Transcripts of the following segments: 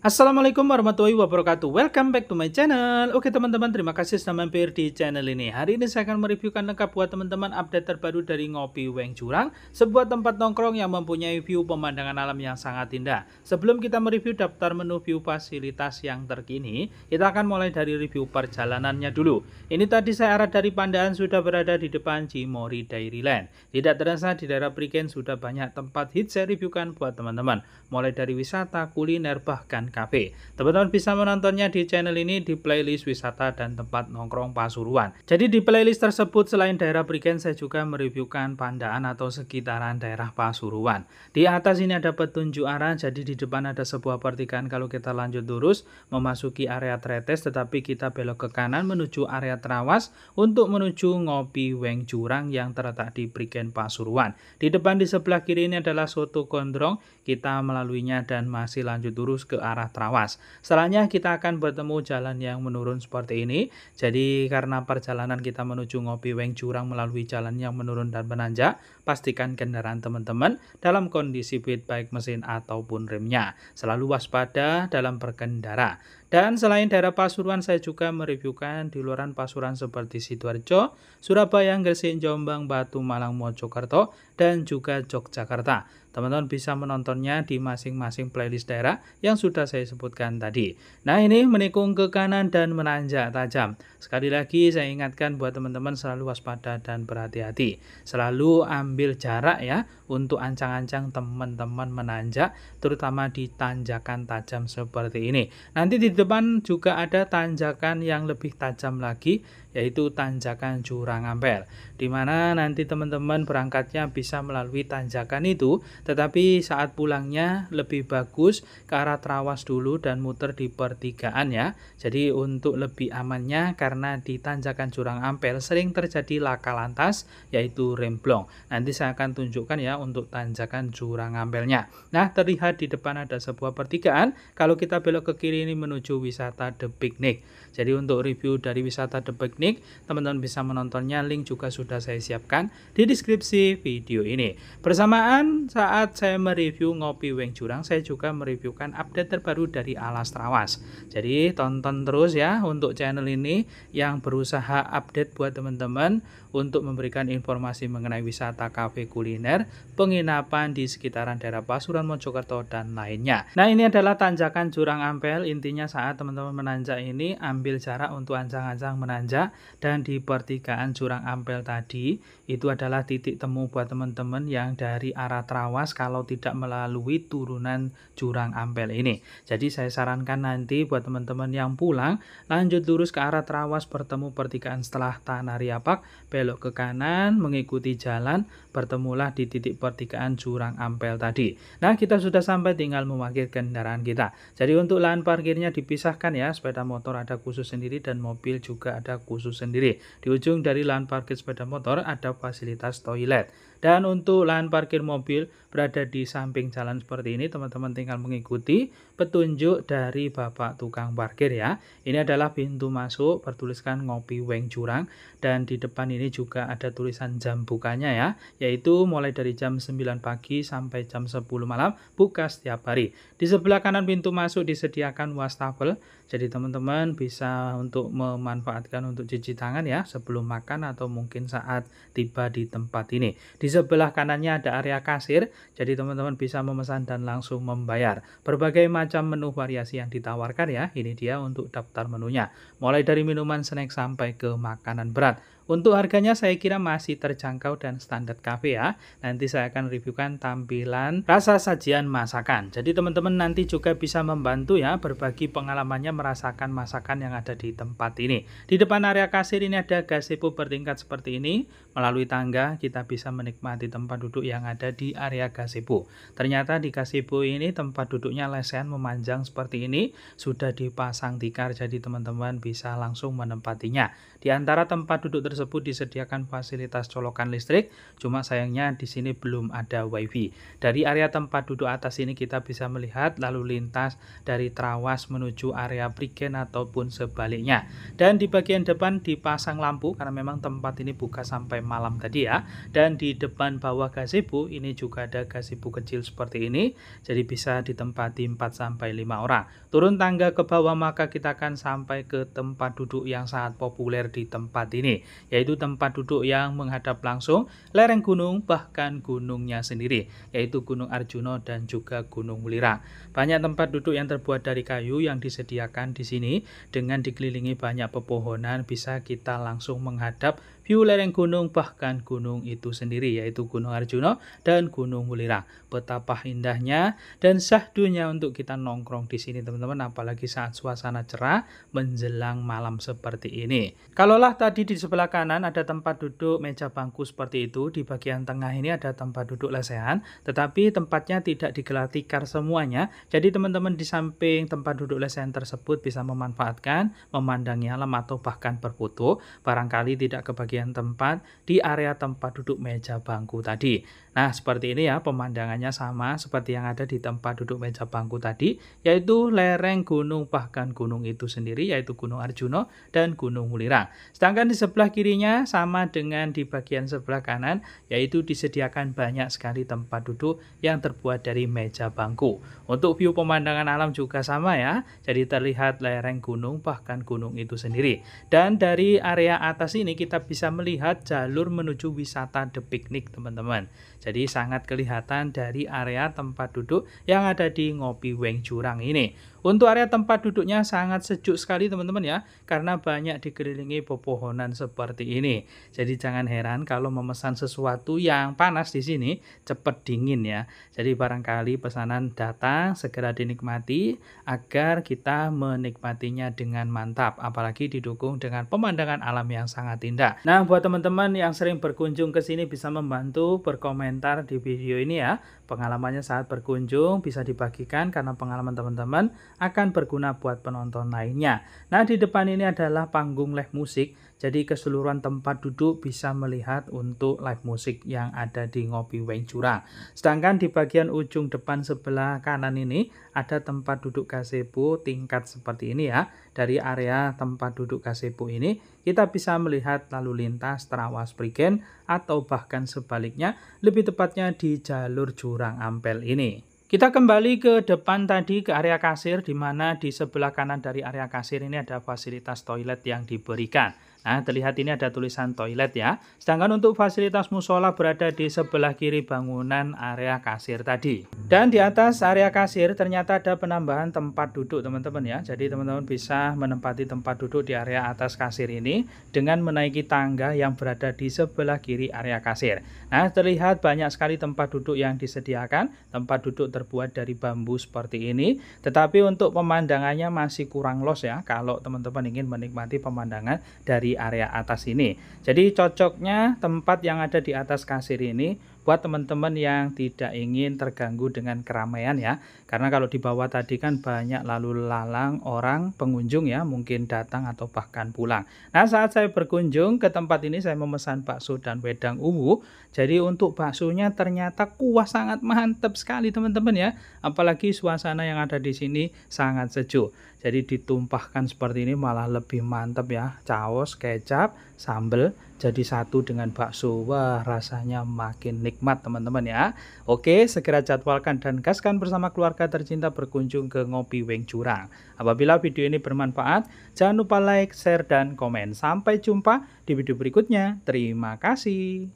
Assalamualaikum warahmatullahi wabarakatuh Welcome back to my channel Oke teman-teman terima kasih sudah mampir di channel ini Hari ini saya akan mereviewkan lengkap buat teman-teman update terbaru dari Ngopi Weng Jurang Sebuah tempat nongkrong yang mempunyai view pemandangan alam yang sangat indah Sebelum kita mereview daftar menu view fasilitas yang terkini Kita akan mulai dari review perjalanannya dulu Ini tadi saya arah dari Pandaan sudah berada di depan Jimori Dairyland Tidak terasa di daerah Prigen sudah banyak tempat hit saya reviewkan buat teman-teman Mulai dari wisata, kuliner, bahkan Cafe. Teman-teman bisa menontonnya di channel ini di playlist wisata dan tempat nongkrong Pasuruan. Jadi di playlist tersebut selain daerah Prigen saya juga mereviewkan pandaan atau sekitaran daerah Pasuruan. Di atas ini ada petunjuk arah jadi di depan ada sebuah pertigaan kalau kita lanjut lurus memasuki area Tretes tetapi kita belok ke kanan menuju area Trawas untuk menuju Ngopi Weng Jurang yang terletak di Prigen Pasuruan. Di depan di sebelah kiri ini adalah Soto Gondrong kita melaluinya dan masih lanjut lurus ke arah arah Trawas. Setelahnya kita akan bertemu jalan yang menurun seperti ini. Jadi karena perjalanan kita menuju Ngopi Weng Jurang melalui jalan yang menurun dan menanjak, pastikan kendaraan teman-teman dalam kondisi fit baik mesin ataupun remnya. Selalu waspada dalam berkendara. Dan selain daerah Pasuruan, saya juga mereviewkan di luaran Pasuruan seperti Sidoarjo, Surabaya, Gresik, Jombang, Batu, Malang, Mojokerto, dan juga Yogyakarta. Teman-teman bisa menontonnya di masing-masing playlist daerah yang sudah saya sebutkan tadi. Nah ini menikung ke kanan dan menanjak tajam. Sekali lagi saya ingatkan buat teman-teman selalu waspada dan berhati-hati. Selalu ambil jarak ya untuk ancang-ancang teman-teman menanjak, terutama di tanjakan tajam seperti ini. Nanti di depan juga ada tanjakan yang lebih tajam lagi yaitu tanjakan jurang ampel di mana nanti teman-teman berangkatnya bisa melalui tanjakan itu tetapi saat pulangnya lebih bagus ke arah terawas dulu dan muter di pertigaan ya jadi untuk lebih amannya karena di tanjakan jurang ampel sering terjadi laka lantas yaitu remblong nanti saya akan tunjukkan ya untuk tanjakan jurang ampelnya nah terlihat di depan ada sebuah pertigaan kalau kita belok ke kiri ini menuju wisata The Picnic jadi untuk review dari wisata The Picnic, teman-teman bisa menontonnya, link juga sudah saya siapkan di deskripsi video ini. Bersamaan saat saya mereview Ngopi Weng Jurang, saya juga mereviewkan update terbaru dari Alas Trawas. Jadi tonton terus ya untuk channel ini yang berusaha update buat teman-teman untuk memberikan informasi mengenai wisata kafe kuliner, penginapan di sekitaran daerah Pasuruan Mojokerto dan lainnya. Nah ini adalah tanjakan Jurang Ampel, intinya saat teman-teman menanjak ini, ambil jarak untuk ancang-ancang menanjak dan di pertigaan jurang ampel tadi itu adalah titik temu buat teman-teman yang dari arah terawas kalau tidak melalui turunan jurang ampel ini. Jadi saya sarankan nanti buat teman-teman yang pulang lanjut lurus ke arah terawas bertemu pertigaan setelah Tanah Riapak, belok ke kanan mengikuti jalan bertemulah di titik pertigaan jurang ampel tadi. Nah, kita sudah sampai tinggal memakir kendaraan kita. Jadi untuk lahan parkirnya dipisahkan ya, sepeda motor ada kursi khusus sendiri dan mobil juga ada khusus sendiri. Di ujung dari lahan parkir sepeda motor ada fasilitas toilet. Dan untuk lahan parkir mobil berada di samping jalan seperti ini, teman-teman tinggal mengikuti petunjuk dari Bapak tukang parkir ya. Ini adalah pintu masuk bertuliskan Ngopi Weng Jurang dan di depan ini juga ada tulisan jam bukanya ya, yaitu mulai dari jam 9 pagi sampai jam 10 malam buka setiap hari. Di sebelah kanan pintu masuk disediakan wastafel. Jadi teman-teman bisa untuk memanfaatkan untuk cuci tangan ya sebelum makan atau mungkin saat tiba di tempat ini. Di sebelah kanannya ada area kasir, jadi teman-teman bisa memesan dan langsung membayar. Berbagai macam menu variasi yang ditawarkan ya, ini dia untuk daftar menunya. Mulai dari minuman snack sampai ke makanan berat. Untuk harganya saya kira masih terjangkau dan standar kafe ya. Nanti saya akan reviewkan tampilan rasa sajian masakan. Jadi teman-teman nanti juga bisa membantu ya berbagi pengalamannya merasakan masakan yang ada di tempat ini. Di depan area kasir ini ada gazebo bertingkat seperti ini. Melalui tangga kita bisa menikmati tempat duduk yang ada di area gazebo. Ternyata di gazebo ini tempat duduknya lesen memanjang seperti ini sudah dipasang tikar jadi teman-teman bisa langsung menempatinya. Di antara tempat duduk tersebut tersebut disediakan fasilitas colokan listrik, cuma sayangnya di sini belum ada wifi. Dari area tempat duduk atas ini kita bisa melihat lalu lintas dari terawas menuju area Prigen ataupun sebaliknya. Dan di bagian depan dipasang lampu karena memang tempat ini buka sampai malam tadi ya. Dan di depan bawah gazebo ini juga ada gazebo kecil seperti ini, jadi bisa ditempati 4 sampai 5 orang. Turun tangga ke bawah maka kita akan sampai ke tempat duduk yang sangat populer di tempat ini yaitu tempat duduk yang menghadap langsung lereng gunung bahkan gunungnya sendiri, yaitu Gunung Arjuna dan juga Gunung Mulira. Banyak tempat duduk yang terbuat dari kayu yang disediakan di sini dengan dikelilingi banyak pepohonan bisa kita langsung menghadap di lereng gunung bahkan gunung itu sendiri yaitu Gunung Arjuna dan Gunung Mulirang. Betapa indahnya dan sahdunya untuk kita nongkrong di sini teman-teman apalagi saat suasana cerah menjelang malam seperti ini. Kalaulah tadi di sebelah kanan ada tempat duduk meja bangku seperti itu, di bagian tengah ini ada tempat duduk lesehan, tetapi tempatnya tidak digelar tikar semuanya. Jadi teman-teman di samping tempat duduk lesehan tersebut bisa memanfaatkan memandangi alam atau bahkan berfoto, barangkali tidak kebagian yang tempat di area tempat duduk meja bangku tadi. Nah, seperti ini ya pemandangannya sama seperti yang ada di tempat duduk meja bangku tadi, yaitu lereng gunung bahkan gunung itu sendiri yaitu Gunung Arjuna dan Gunung Mulirang. Sedangkan di sebelah kirinya sama dengan di bagian sebelah kanan, yaitu disediakan banyak sekali tempat duduk yang terbuat dari meja bangku. Untuk view pemandangan alam juga sama ya, jadi terlihat lereng gunung bahkan gunung itu sendiri. Dan dari area atas ini kita bisa bisa melihat jalur menuju wisata The Picnic, teman-teman. Jadi sangat kelihatan dari area tempat duduk yang ada di Ngopi Weng Jurang ini. Untuk area tempat duduknya sangat sejuk sekali teman-teman ya, karena banyak dikelilingi pepohonan seperti ini. Jadi jangan heran kalau memesan sesuatu yang panas di sini cepat dingin ya. Jadi barangkali pesanan datang segera dinikmati agar kita menikmatinya dengan mantap, apalagi didukung dengan pemandangan alam yang sangat indah. Nah, buat teman-teman yang sering berkunjung ke sini bisa membantu berkomentar komentar di video ini ya. Pengalamannya saat berkunjung bisa dibagikan karena pengalaman teman-teman akan berguna buat penonton lainnya. Nah, di depan ini adalah panggung live musik jadi keseluruhan tempat duduk bisa melihat untuk live musik yang ada di Ngopi Weng Curang. Sedangkan di bagian ujung depan sebelah kanan ini ada tempat duduk gazebo tingkat seperti ini ya. Dari area tempat duduk gazebo ini kita bisa melihat lalu lintas Terawas Prigen atau bahkan sebaliknya lebih tepatnya di jalur Jurang Ampel ini. Kita kembali ke depan tadi ke area kasir di mana di sebelah kanan dari area kasir ini ada fasilitas toilet yang diberikan. Nah, terlihat ini ada tulisan toilet ya. Sedangkan untuk fasilitas musola berada di sebelah kiri bangunan area kasir tadi. Dan di atas area kasir ternyata ada penambahan tempat duduk teman-teman ya. Jadi teman-teman bisa menempati tempat duduk di area atas kasir ini dengan menaiki tangga yang berada di sebelah kiri area kasir. Nah, terlihat banyak sekali tempat duduk yang disediakan. Tempat duduk terbuat dari bambu seperti ini. Tetapi untuk pemandangannya masih kurang los ya kalau teman-teman ingin menikmati pemandangan dari di area atas ini. Jadi cocoknya tempat yang ada di atas kasir ini buat teman-teman yang tidak ingin terganggu dengan keramaian ya karena kalau di bawah tadi kan banyak lalu lalang orang pengunjung ya mungkin datang atau bahkan pulang nah saat saya berkunjung ke tempat ini saya memesan bakso dan wedang ubu. jadi untuk baksonya ternyata kuah sangat mantap sekali teman-teman ya apalagi suasana yang ada di sini sangat sejuk jadi ditumpahkan seperti ini malah lebih mantap ya caos kecap sambal jadi satu dengan bakso. Wah, rasanya makin nikmat teman-teman ya. Oke, segera jadwalkan dan gaskan bersama keluarga tercinta berkunjung ke Ngopi Weng Jurang. Apabila video ini bermanfaat, jangan lupa like, share, dan komen. Sampai jumpa di video berikutnya. Terima kasih.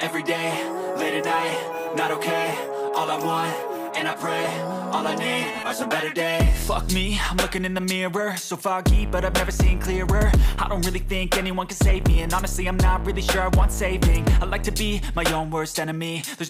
every day, late at night, not okay. All I want and I pray All I need are some better days Fuck me, I'm looking in the mirror So foggy, but I've never seen clearer I don't really think anyone can save me And honestly, I'm not really sure I want saving I like to be my own worst enemy There's